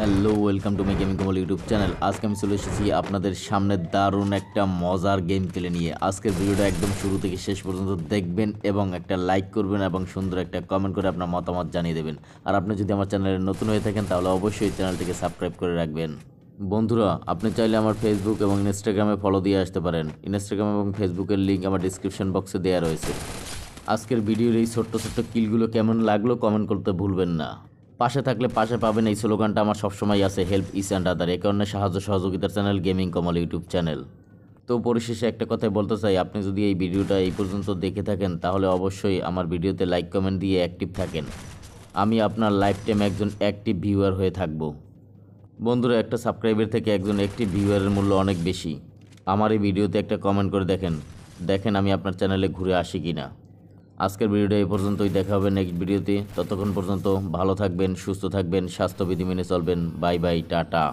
hello welcome to my gaming Kamal YouTube channel আজকে আমি চলে এসেছি আপনাদের সামনে দারুণ একটা মজার গেম খেলে নিয়ে আজকের ভিডিওটা একদম শুরু থেকে শেষ পর্যন্ত দেখবেন এবং একটা লাইক করবেন এবং সুন্দর একটা কমেন্ট করে আপনার মতামত জানিয়ে দেবেন আর আপনি যদি আমার চ্যানেলে নতুন হয়ে থাকেন তাহলে অবশ্যই চ্যানেলটিকে সাবস্ক্রাইব করে রাখবেন বন্ধুরা আপনি চাইলে আমার ফেসবুক এবং ইনস্টাগ্রামে ফলো দিয়ে আসতে পারেন ইনস্টাগ্রাম এবং ফেসবুকের লিঙ্ক আমার ডিসক্রিপশন বক্সে দেওয়া রয়েছে আজকের ভিডিওর এই ছোট্ট ছোট্ট কিলগুলো কেমন লাগলো কমেন্ট করতে ভুলবেন না পাশে থাকলে পাশে পাবেন এই স্লোগানটা আমার সবসময় আছে হেল্প ইস অ্যান্ড আদার এ কারণে সাহায্য সহযোগিতার channel gaming Kamal YouTube channel তো পরিশেষে একটা কথাই বলতে চাই আপনি যদি এই ভিডিওটা এই পর্যন্ত দেখে থাকেন তাহলে অবশ্যই আমার ভিডিওতে লাইক কমেন্ট দিয়ে অ্যাক্টিভ থাকেন আমি আপনার লাইফ টাইম একজন অ্যাক্টিভ ভিউয়ার হয়ে থাকব বন্ধুরা একটা সাবস্ক্রাইবের থেকে একজন অ্যাক্টিভ ভিউয়ারের মূল্য অনেক বেশি আমার এই ভিডিওতে একটা কমেন্ট করে দেখেন দেখেন আমি আপনার চ্যানেলে ঘুরে আসি কি না আজকের ভিডিওটা এই পর্যন্তই দেখা হবে নেক্সট ভিডিওতে ততক্ষণ পর্যন্ত ভালো থাকবেন সুস্থ থাকবেন স্বাস্থ্যবিধি মেনে চলবেন বাই বাই টাটা